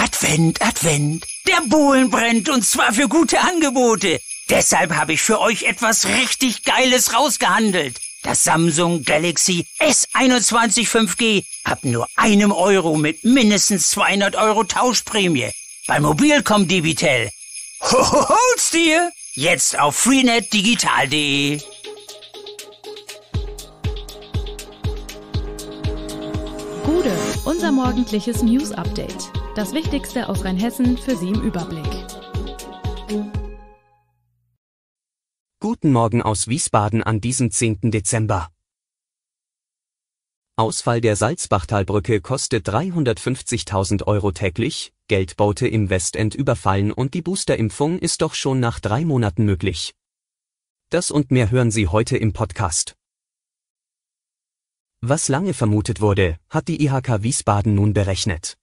Advent, Advent. Der Bohlen brennt und zwar für gute Angebote. Deshalb habe ich für euch etwas richtig Geiles rausgehandelt. Das Samsung Galaxy S21 5G ab nur einem Euro mit mindestens 200 Euro Tauschprämie. Bei Mobilcom Debitel. Ho, ho, hol's dir! Jetzt auf freenetdigital.de. Gude, unser morgendliches News Update. Das Wichtigste aus Rheinhessen für Sie im Überblick. Guten Morgen aus Wiesbaden an diesem 10. Dezember. Ausfall der Salzbachtalbrücke kostet 350.000 Euro täglich, Geldboote im Westend überfallen und die Boosterimpfung ist doch schon nach drei Monaten möglich. Das und mehr hören Sie heute im Podcast. Was lange vermutet wurde, hat die IHK Wiesbaden nun berechnet.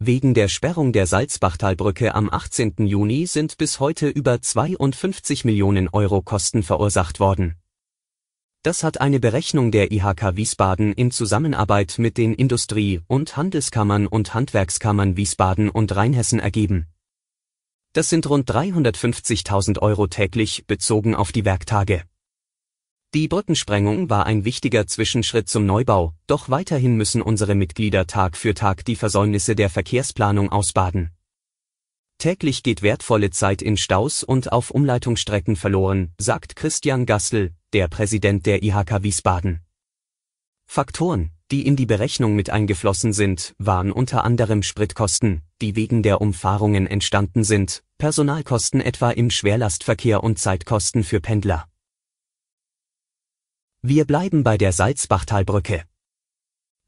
Wegen der Sperrung der Salzbachtalbrücke am 18. Juni sind bis heute über 52 Millionen Euro Kosten verursacht worden. Das hat eine Berechnung der IHK Wiesbaden in Zusammenarbeit mit den Industrie- und Handelskammern und Handwerkskammern Wiesbaden und Rheinhessen ergeben. Das sind rund 350.000 Euro täglich bezogen auf die Werktage. Die Brückensprengung war ein wichtiger Zwischenschritt zum Neubau, doch weiterhin müssen unsere Mitglieder Tag für Tag die Versäumnisse der Verkehrsplanung ausbaden. Täglich geht wertvolle Zeit in Staus und auf Umleitungsstrecken verloren, sagt Christian Gassel, der Präsident der IHK Wiesbaden. Faktoren, die in die Berechnung mit eingeflossen sind, waren unter anderem Spritkosten, die wegen der Umfahrungen entstanden sind, Personalkosten etwa im Schwerlastverkehr und Zeitkosten für Pendler. Wir bleiben bei der Salzbachtalbrücke.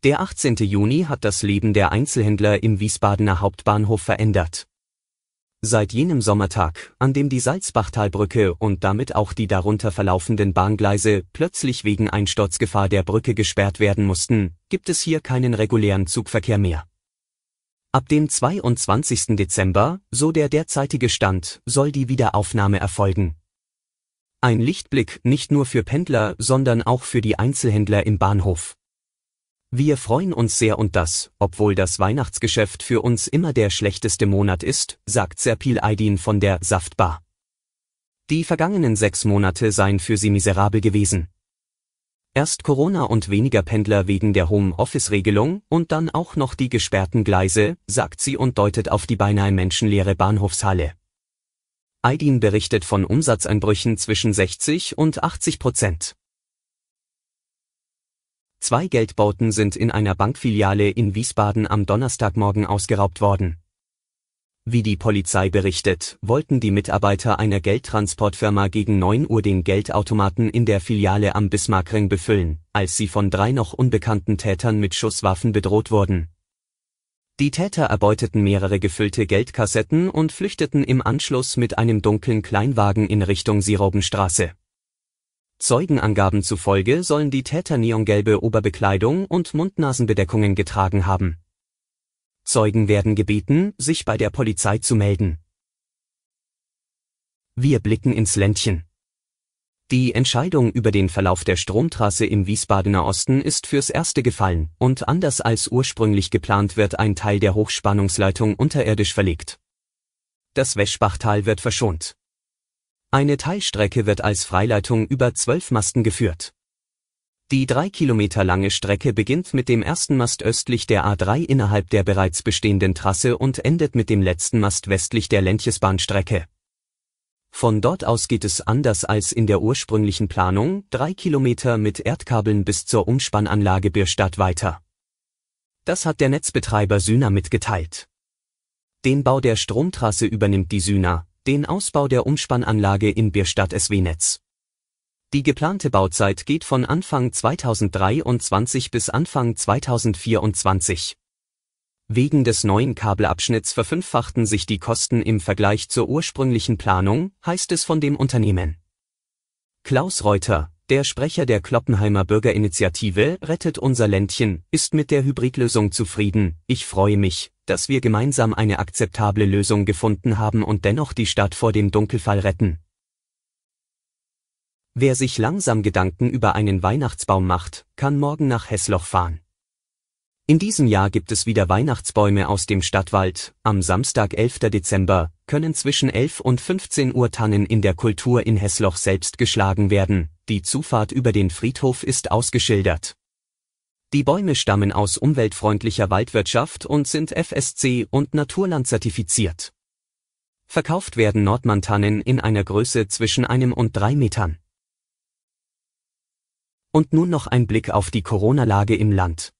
Der 18. Juni hat das Leben der Einzelhändler im Wiesbadener Hauptbahnhof verändert. Seit jenem Sommertag, an dem die Salzbachtalbrücke und damit auch die darunter verlaufenden Bahngleise plötzlich wegen Einsturzgefahr der Brücke gesperrt werden mussten, gibt es hier keinen regulären Zugverkehr mehr. Ab dem 22. Dezember, so der derzeitige Stand, soll die Wiederaufnahme erfolgen. Ein Lichtblick nicht nur für Pendler, sondern auch für die Einzelhändler im Bahnhof. Wir freuen uns sehr und das, obwohl das Weihnachtsgeschäft für uns immer der schlechteste Monat ist, sagt Serpil Aydin von der Saftbar. Die vergangenen sechs Monate seien für sie miserabel gewesen. Erst Corona und weniger Pendler wegen der Homeoffice-Regelung und dann auch noch die gesperrten Gleise, sagt sie und deutet auf die beinahe menschenleere Bahnhofshalle. Aydin berichtet von Umsatzeinbrüchen zwischen 60 und 80 Prozent. Zwei Geldbauten sind in einer Bankfiliale in Wiesbaden am Donnerstagmorgen ausgeraubt worden. Wie die Polizei berichtet, wollten die Mitarbeiter einer Geldtransportfirma gegen 9 Uhr den Geldautomaten in der Filiale am Bismarckring befüllen, als sie von drei noch unbekannten Tätern mit Schusswaffen bedroht wurden. Die Täter erbeuteten mehrere gefüllte Geldkassetten und flüchteten im Anschluss mit einem dunklen Kleinwagen in Richtung Sirobenstraße. Zeugenangaben zufolge sollen die Täter neongelbe Oberbekleidung und mund nasen getragen haben. Zeugen werden gebeten, sich bei der Polizei zu melden. Wir blicken ins Ländchen. Die Entscheidung über den Verlauf der Stromtrasse im Wiesbadener Osten ist fürs Erste gefallen und anders als ursprünglich geplant wird ein Teil der Hochspannungsleitung unterirdisch verlegt. Das Weschbachtal wird verschont. Eine Teilstrecke wird als Freileitung über zwölf Masten geführt. Die drei Kilometer lange Strecke beginnt mit dem ersten Mast östlich der A3 innerhalb der bereits bestehenden Trasse und endet mit dem letzten Mast westlich der Ländchesbahnstrecke. Von dort aus geht es anders als in der ursprünglichen Planung drei Kilometer mit Erdkabeln bis zur Umspannanlage Birstadt weiter. Das hat der Netzbetreiber Sühner mitgeteilt. Den Bau der Stromtrasse übernimmt die Sühner, den Ausbau der Umspannanlage in Birstadt SW-Netz. Die geplante Bauzeit geht von Anfang 2023 bis Anfang 2024. Wegen des neuen Kabelabschnitts verfünffachten sich die Kosten im Vergleich zur ursprünglichen Planung, heißt es von dem Unternehmen. Klaus Reuter, der Sprecher der Kloppenheimer Bürgerinitiative Rettet unser Ländchen, ist mit der Hybridlösung zufrieden. Ich freue mich, dass wir gemeinsam eine akzeptable Lösung gefunden haben und dennoch die Stadt vor dem Dunkelfall retten. Wer sich langsam Gedanken über einen Weihnachtsbaum macht, kann morgen nach Hessloch fahren. In diesem Jahr gibt es wieder Weihnachtsbäume aus dem Stadtwald. Am Samstag 11. Dezember können zwischen 11 und 15 Uhr Tannen in der Kultur in Hessloch selbst geschlagen werden. Die Zufahrt über den Friedhof ist ausgeschildert. Die Bäume stammen aus umweltfreundlicher Waldwirtschaft und sind FSC und Naturland zertifiziert. Verkauft werden Nordmann-Tannen in einer Größe zwischen einem und drei Metern. Und nun noch ein Blick auf die Corona-Lage im Land.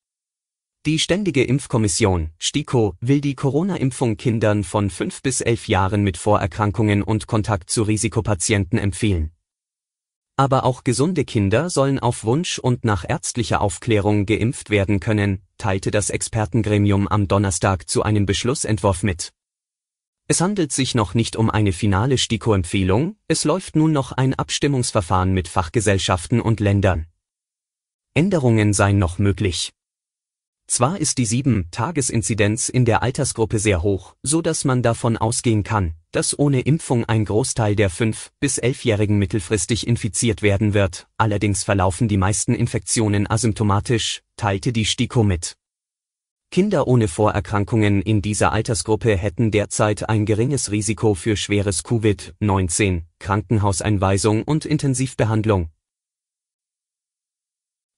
Die Ständige Impfkommission, STIKO, will die Corona-Impfung Kindern von 5 bis 11 Jahren mit Vorerkrankungen und Kontakt zu Risikopatienten empfehlen. Aber auch gesunde Kinder sollen auf Wunsch und nach ärztlicher Aufklärung geimpft werden können, teilte das Expertengremium am Donnerstag zu einem Beschlussentwurf mit. Es handelt sich noch nicht um eine finale STIKO-Empfehlung, es läuft nun noch ein Abstimmungsverfahren mit Fachgesellschaften und Ländern. Änderungen seien noch möglich. Zwar ist die 7-Tages-Inzidenz in der Altersgruppe sehr hoch, so dass man davon ausgehen kann, dass ohne Impfung ein Großteil der 5- bis 11-Jährigen mittelfristig infiziert werden wird, allerdings verlaufen die meisten Infektionen asymptomatisch, teilte die STIKO mit. Kinder ohne Vorerkrankungen in dieser Altersgruppe hätten derzeit ein geringes Risiko für schweres Covid-19, Krankenhauseinweisung und Intensivbehandlung,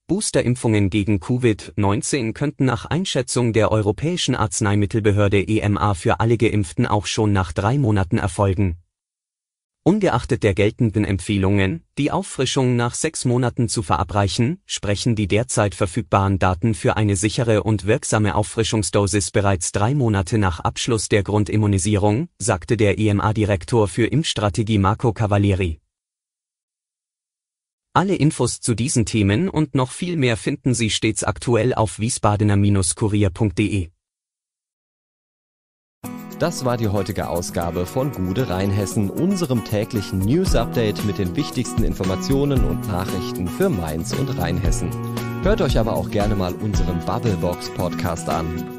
Boosterimpfungen gegen Covid-19 könnten nach Einschätzung der Europäischen Arzneimittelbehörde EMA für alle Geimpften auch schon nach drei Monaten erfolgen. Ungeachtet der geltenden Empfehlungen, die Auffrischung nach sechs Monaten zu verabreichen, sprechen die derzeit verfügbaren Daten für eine sichere und wirksame Auffrischungsdosis bereits drei Monate nach Abschluss der Grundimmunisierung, sagte der EMA-Direktor für Impfstrategie Marco Cavalieri alle Infos zu diesen Themen und noch viel mehr finden Sie stets aktuell auf wiesbadener-kurier.de. Das war die heutige Ausgabe von Gude Rheinhessen, unserem täglichen News Update mit den wichtigsten Informationen und Nachrichten für Mainz und Rheinhessen. Hört euch aber auch gerne mal unseren Bubblebox Podcast an.